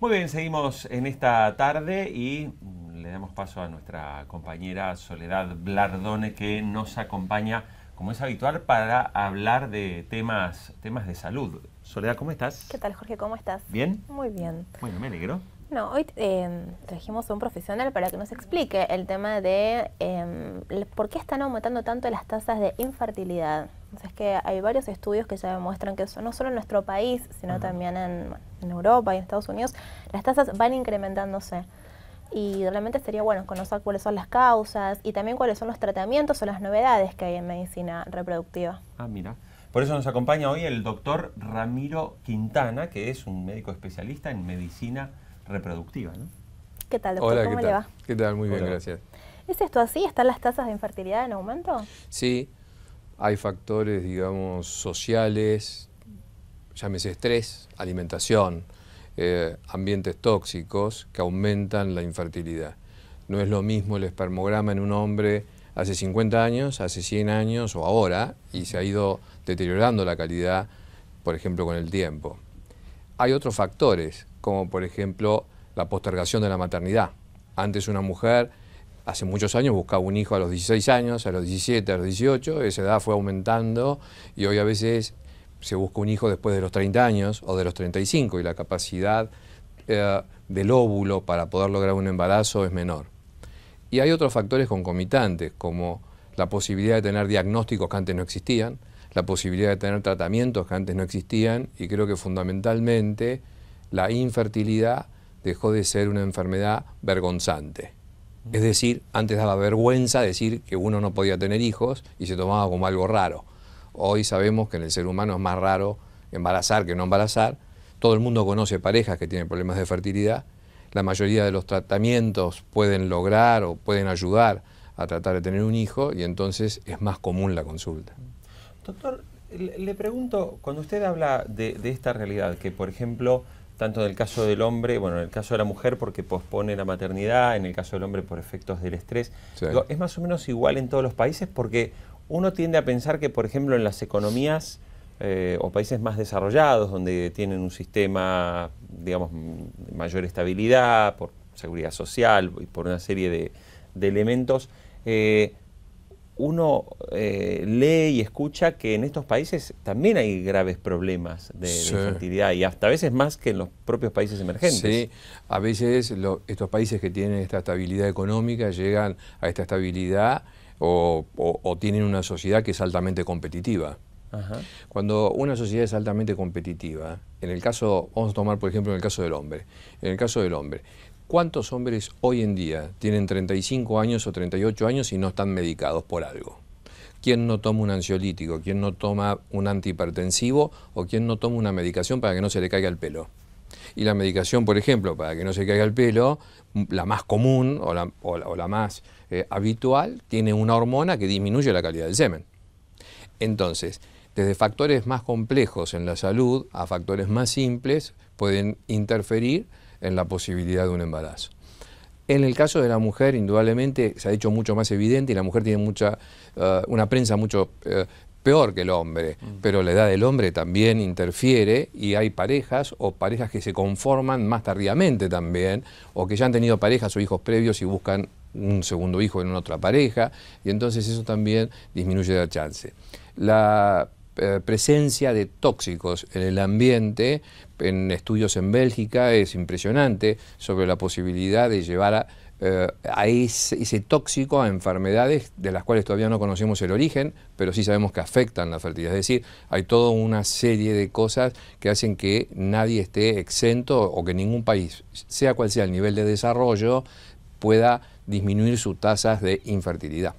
Muy bien, seguimos en esta tarde y mm, le damos paso a nuestra compañera Soledad Blardone que nos acompaña, como es habitual, para hablar de temas, temas de salud. Soledad, ¿cómo estás? ¿Qué tal, Jorge? ¿Cómo estás? ¿Bien? Muy bien. Bueno, me alegro. No, hoy eh, trajimos a un profesional para que nos explique el tema de em, por qué están aumentando tanto las tasas de infertilidad. Entonces es que hay varios estudios que ya demuestran que no solo en nuestro país, sino también en, Europa y en Estados Unidos, las tasas van incrementándose. Y realmente sería bueno conocer cuáles son las causas y también cuáles son los tratamientos o las novedades que hay en medicina reproductiva. Ah, mira. Por eso nos acompaña hoy el doctor Ramiro Quintana, que es un médico especialista en medicina reproductiva. ¿Qué tal, doctor? ¿Cómo le va? ¿Qué tal? Muy bien, gracias. ¿Es esto así? ¿Están las tasas de infertilidad en aumento? Sí, hay factores, digamos, sociales, llámese estrés, alimentación, eh, ambientes tóxicos que aumentan la infertilidad. No es lo mismo el espermograma en un hombre hace 50 años, hace 100 años o ahora, y se ha ido deteriorando la calidad, por ejemplo, con el tiempo. Hay otros factores, como por ejemplo la postergación de la maternidad. Antes una mujer hace muchos años buscaba un hijo a los 16 años, a los 17, a los 18, esa edad fue aumentando y hoy a veces se busca un hijo después de los 30 años o de los 35 y la capacidad eh, del óvulo para poder lograr un embarazo es menor. Y hay otros factores concomitantes como la posibilidad de tener diagnósticos que antes no existían, la posibilidad de tener tratamientos que antes no existían y creo que fundamentalmente la infertilidad dejó de ser una enfermedad vergonzante. Es decir, antes daba vergüenza decir que uno no podía tener hijos y se tomaba como algo raro. Hoy sabemos que en el ser humano es más raro embarazar que no embarazar. Todo el mundo conoce parejas que tienen problemas de fertilidad. La mayoría de los tratamientos pueden lograr o pueden ayudar a tratar de tener un hijo y entonces es más común la consulta. Doctor, le pregunto, cuando usted habla de, de esta realidad, que por ejemplo tanto en el caso del hombre, bueno, en el caso de la mujer porque pospone la maternidad, en el caso del hombre por efectos del estrés. es más o menos igual en todos los países porque uno tiende a pensar que, por ejemplo, en las economías eh, o países más desarrollados, donde tienen un sistema, digamos, mayor estabilidad, por seguridad social y por una serie de, elementos, eh, uno eh, lee y escucha que en estos países también hay graves problemas de, fertilidad y hasta a veces más que en los propios países emergentes. Sí, a veces estos países que tienen esta estabilidad económica llegan a esta estabilidad o, tienen una sociedad que es altamente competitiva. Cuando una sociedad es altamente competitiva, en el caso, vamos a tomar por ejemplo en el caso del hombre, en el caso del hombre, ¿Cuántos hombres hoy en día tienen 35 años o 38 años y no están medicados por algo? ¿Quién no toma un ansiolítico? ¿Quién no toma un antihipertensivo? ¿O quién no toma una medicación para que no se le caiga el pelo? Y la medicación, por ejemplo, para que no se caiga el pelo, la más común o la, más eh, habitual, tiene una hormona que disminuye la calidad del semen. Entonces, desde factores más complejos en la salud a factores más simples pueden interferir en la posibilidad de un embarazo. En el caso de la mujer, indudablemente, se ha hecho mucho más evidente y la mujer tiene mucha, eh, una prensa mucho eh, peor que el hombre, mm. pero la edad del hombre también interfiere y hay parejas o parejas que se conforman más tardíamente también, o que ya han tenido parejas o hijos previos y buscan un segundo hijo en una otra pareja, y entonces eso también disminuye la chance. La eh, presencia de tóxicos en el ambiente, en estudios en Bélgica, es impresionante sobre la posibilidad de llevar a, eh, ese, tóxico a enfermedades de las cuales todavía no conocemos el origen, pero sí sabemos que afectan la fertilidad. Es decir, hay toda una serie de cosas que hacen que nadie esté exento o que ningún país, sea cual sea el nivel de desarrollo, pueda disminuir sus tasas de infertilidad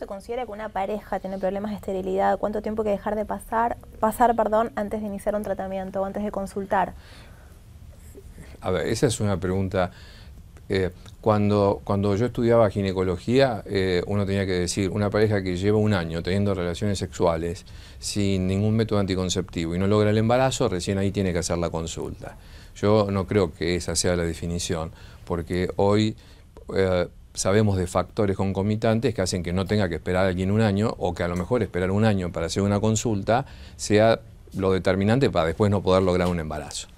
se considera que una pareja tiene problemas de esterilidad? ¿Cuánto tiempo hay que dejar de pasar, pasar perdón, antes de iniciar un tratamiento o antes de consultar? A ver, esa es una pregunta. Eh, cuando, cuando yo estudiaba ginecología, eh, uno tenía que decir, una pareja que lleva un año teniendo relaciones sexuales sin ningún método anticonceptivo y no logra el embarazo, recién ahí tiene que hacer la consulta. Yo no creo que esa sea la definición, porque hoy eh, sabemos de factores concomitantes que hacen que no tenga que esperar a alguien un año o que a lo mejor esperar un año para hacer una consulta sea lo determinante para después no poder lograr un embarazo.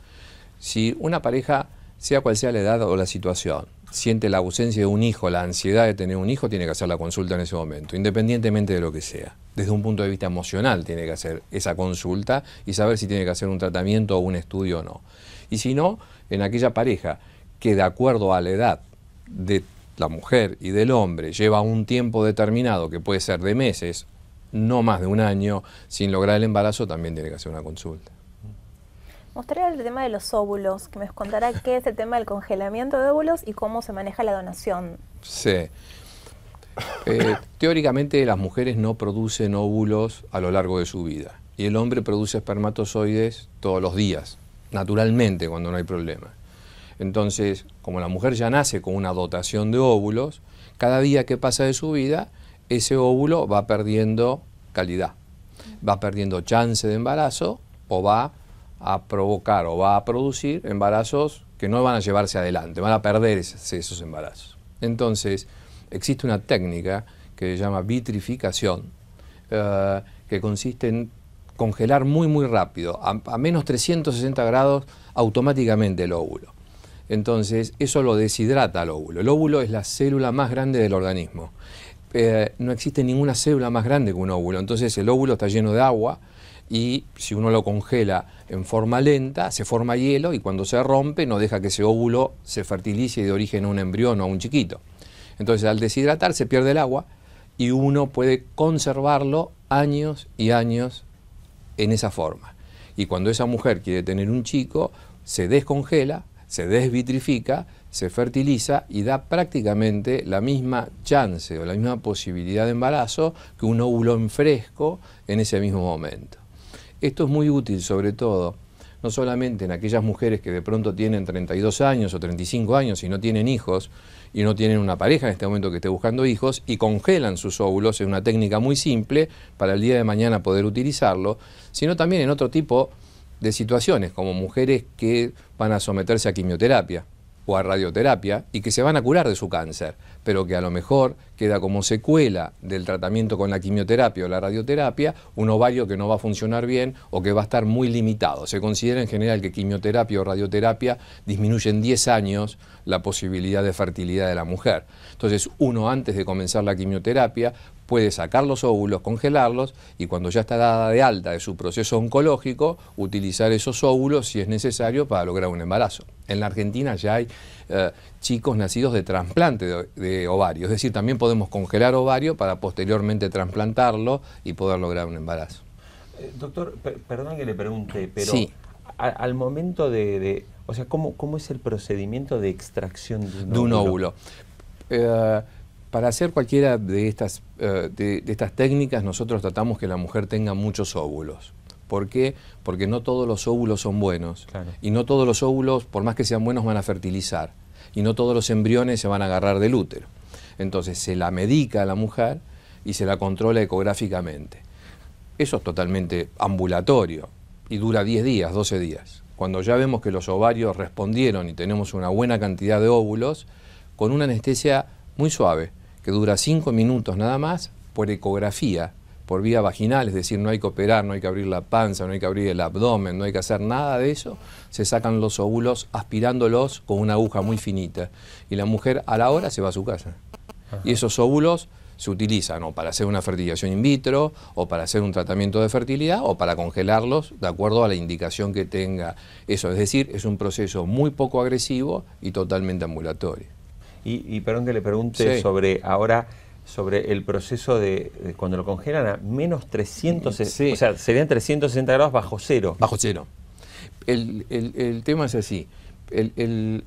Si una pareja, sea cual sea la edad o la situación, siente la ausencia de un hijo, la ansiedad de tener un hijo, tiene que hacer la consulta en ese momento, independientemente de lo que sea. Desde un punto de vista emocional tiene que hacer esa consulta y saber si tiene que hacer un tratamiento o un estudio o no. Y si no, en aquella pareja que de acuerdo a la edad de mujer y del hombre lleva un tiempo determinado, que puede ser de meses, no más de un año, sin lograr el embarazo, también tiene que hacer una consulta. mostraré el tema de los óvulos, que me contará qué es el tema del congelamiento de óvulos y cómo se maneja la donación. Sí. Eh, teóricamente las mujeres no producen óvulos a lo largo de su vida y el hombre produce espermatozoides todos los días, naturalmente cuando no hay problema. Entonces, como la mujer ya nace con una dotación de óvulos, cada día que pasa de su vida, ese óvulo va perdiendo calidad, va perdiendo chance de embarazo o va a provocar o va a producir embarazos que no van a llevarse adelante, van a perder esos, embarazos. Entonces, existe una técnica que se llama vitrificación, eh, que consiste en congelar muy, muy rápido, a menos 360 grados, automáticamente el óvulo. Entonces, eso lo deshidrata al óvulo. El óvulo es la célula más grande del organismo. Eh, no existe ninguna célula más grande que un óvulo. Entonces, el óvulo está lleno de agua y si uno lo congela en forma lenta, se forma hielo y cuando se rompe no deja que ese óvulo se fertilice y de origen a un embrión o a un chiquito. Entonces, al deshidratar se pierde el agua y uno puede conservarlo años y años en esa forma. Y cuando esa mujer quiere tener un chico, se descongela, se desvitrifica, se fertiliza y da prácticamente la misma chance o la misma posibilidad de embarazo que un óvulo en fresco en ese mismo momento. Esto es muy útil sobre todo, no solamente en aquellas mujeres que de pronto tienen 32 años o 35 años y no tienen hijos y no tienen una pareja en este momento que esté buscando hijos y congelan sus óvulos, en una técnica muy simple para el día de mañana poder utilizarlo, sino también en otro tipo de de situaciones, como mujeres que van a someterse a quimioterapia o a radioterapia y que se van a curar de su cáncer, pero que a lo mejor queda como secuela del tratamiento con la quimioterapia o la radioterapia un ovario que no va a funcionar bien o que va a estar muy limitado. Se considera en general que quimioterapia o radioterapia disminuyen 10 años la posibilidad de fertilidad de la mujer. Entonces uno antes de comenzar la quimioterapia puede sacar los óvulos, congelarlos y cuando ya está dada de alta de su proceso oncológico, utilizar esos óvulos si es necesario para lograr un embarazo. En la Argentina ya hay eh, chicos nacidos de trasplante de, ovario. Es decir, también podemos congelar ovario para posteriormente trasplantarlo y poder lograr un embarazo. Eh, doctor, perdón que le pregunte, pero al momento de, O sea, ¿cómo, es el procedimiento de extracción de un óvulo? Eh, para hacer cualquiera de estas, de, estas técnicas, nosotros tratamos que la mujer tenga muchos óvulos. ¿Por qué? Porque no todos los óvulos son buenos. Y no todos los óvulos, por más que sean buenos, van a fertilizar y no todos los embriones se van a agarrar del útero. Entonces se la medica a la mujer y se la controla ecográficamente. Eso es totalmente ambulatorio y dura 10 días, 12 días. Cuando ya vemos que los ovarios respondieron y tenemos una buena cantidad de óvulos, con una anestesia muy suave, que dura 5 minutos nada más por ecografía, por vía vaginal, es decir, no hay que operar, no hay que abrir la panza, no hay que abrir el abdomen, no hay que hacer nada de eso, se sacan los óvulos aspirándolos con una aguja muy finita y la mujer a la hora se va a su casa. Y esos óvulos se utilizan o para hacer una fertilización in vitro o para hacer un tratamiento de fertilidad o para congelarlos de acuerdo a la indicación que tenga eso. Es decir, es un proceso muy poco agresivo y totalmente ambulatorio. Y, perdón que le pregunte sobre ahora sobre el proceso de, cuando lo congelan a menos 360 o sea, serían 360 grados bajo cero. Bajo cero. El, tema es así,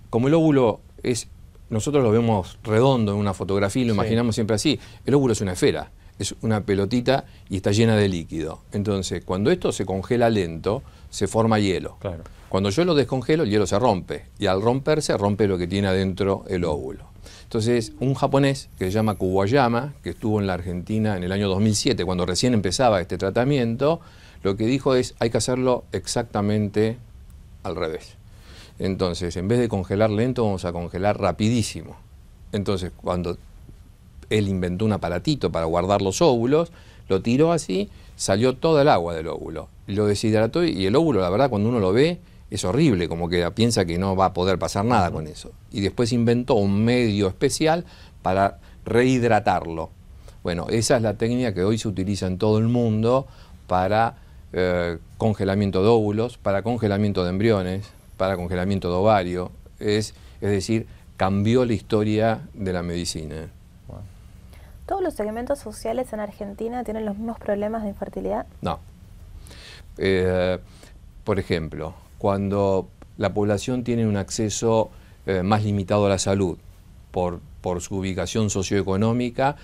como el óvulo es, nosotros lo vemos redondo en una fotografía y lo imaginamos siempre así, el óvulo es una esfera, es una pelotita y está llena de líquido. Entonces, cuando esto se congela lento, se forma hielo. Claro. Cuando yo lo descongelo, el hielo se rompe y al romperse rompe lo que tiene adentro el óvulo. Entonces, un japonés que se llama Kuwayama, que estuvo en la Argentina en el año 2007, cuando recién empezaba este tratamiento, lo que dijo es, hay que hacerlo exactamente al revés. Entonces, en vez de congelar lento, vamos a congelar rapidísimo. Entonces, cuando él inventó un aparatito para guardar los óvulos, lo tiró así, salió toda el agua del óvulo, lo deshidrató y el óvulo, la verdad, cuando uno lo ve, es horrible, como que piensa que no va a poder pasar nada con eso. Y después inventó un medio especial para rehidratarlo. Bueno, esa es la técnica que hoy se utiliza en todo el mundo para eh, congelamiento de óvulos, para congelamiento de embriones, para congelamiento de ovario. Es, es decir, cambió la historia de la medicina. ¿Todos los segmentos sociales en Argentina tienen los mismos problemas de infertilidad? No. Eh, por ejemplo, cuando la población tiene un acceso eh, más limitado a la salud. Por, su ubicación socioeconómica,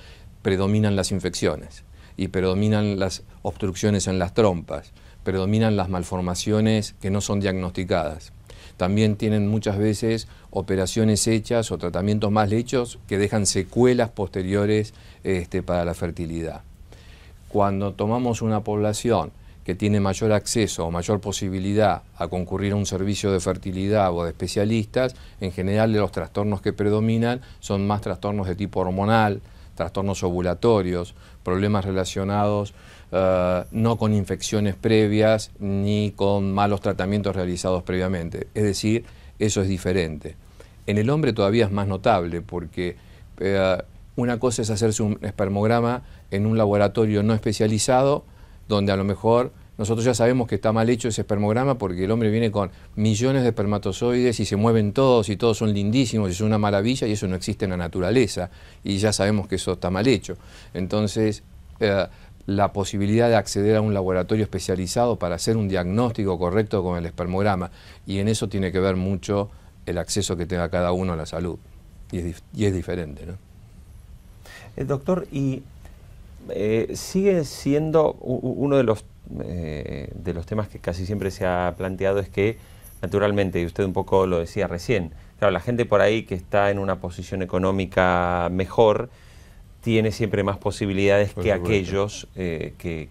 predominan las infecciones y predominan las obstrucciones en las trompas, predominan las malformaciones que no son diagnosticadas. También tienen muchas veces operaciones hechas o tratamientos mal hechos que dejan secuelas posteriores este, para la fertilidad. Cuando tomamos una población que tiene mayor acceso o mayor posibilidad a concurrir a un servicio de fertilidad o de especialistas, en general los trastornos que predominan son más trastornos de tipo hormonal, trastornos ovulatorios, problemas relacionados eh, no con infecciones previas ni con malos tratamientos realizados previamente. Es decir, eso es diferente. En el hombre todavía es más notable porque eh, una cosa es hacerse un espermograma en un laboratorio no especializado, donde a lo mejor nosotros ya sabemos que está mal hecho ese espermograma porque el hombre viene con millones de espermatozoides y se mueven todos y todos son lindísimos y es una maravilla y eso no existe en la naturaleza y ya sabemos que eso está mal hecho. Entonces, eh, la posibilidad de acceder a un laboratorio especializado para hacer un diagnóstico correcto con el espermograma y en eso tiene que ver mucho el acceso que tenga cada uno a la salud y es, diferente. ¿no? Eh, doctor, y eh, sigue siendo uno de los, eh, de los temas que casi siempre se ha planteado es que, naturalmente, y usted un poco lo decía recién, claro, la gente por ahí que está en una posición económica mejor tiene siempre más posibilidades que aquellos eh, que,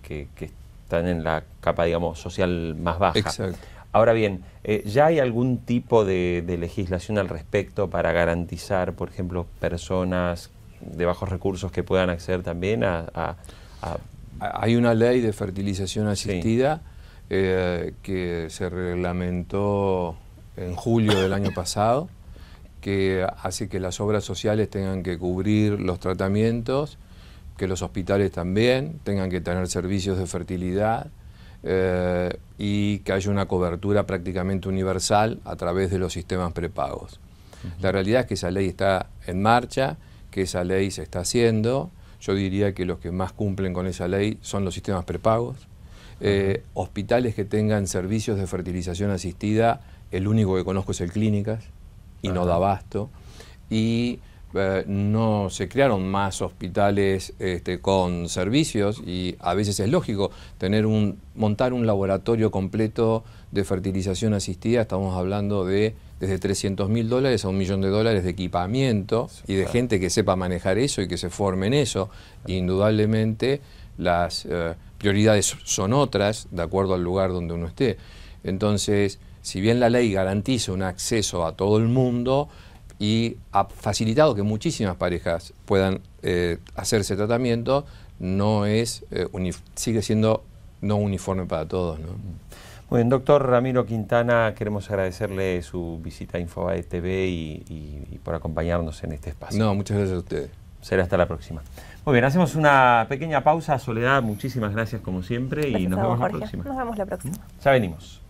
están en la capa, digamos, social más baja. Ahora bien, eh, ¿ya hay algún tipo de, legislación al respecto para garantizar, por ejemplo, personas de bajos recursos que puedan acceder también a... Hay una ley de fertilización asistida eh, que se reglamentó en julio del año pasado, que hace que las obras sociales tengan que cubrir los tratamientos, que los hospitales también tengan que tener servicios de fertilidad eh, y que haya una cobertura prácticamente universal a través de los sistemas prepagos. La realidad es que esa ley está en marcha, que esa ley se está haciendo. Yo diría que los que más cumplen con esa ley son los sistemas prepagos. Eh, hospitales que tengan servicios de fertilización asistida, el único que conozco es el Clínicas y no da abasto. Y eh, no se crearon más hospitales este, con servicios y a veces es lógico tener un, montar un laboratorio completo de fertilización asistida, estamos hablando de desde 300 mil dólares a un millón de dólares de equipamiento y de gente que sepa manejar eso y que se forme en eso. Indudablemente las eh, prioridades son otras de acuerdo al lugar donde uno esté. Entonces, si bien la ley garantiza un acceso a todo el mundo y ha facilitado que muchísimas parejas puedan eh, hacerse tratamiento, no es eh, sigue siendo no uniforme para todos. Mm. Muy bien, doctor Ramiro Quintana, queremos agradecerle su visita a Infobae TV y, por acompañarnos en este espacio. No, muchas gracias a ustedes. Será hasta la próxima. Muy bien, hacemos una pequeña pausa. Soledad, muchísimas gracias como siempre y nos vemos la próxima. Nos vemos la próxima. Ya venimos.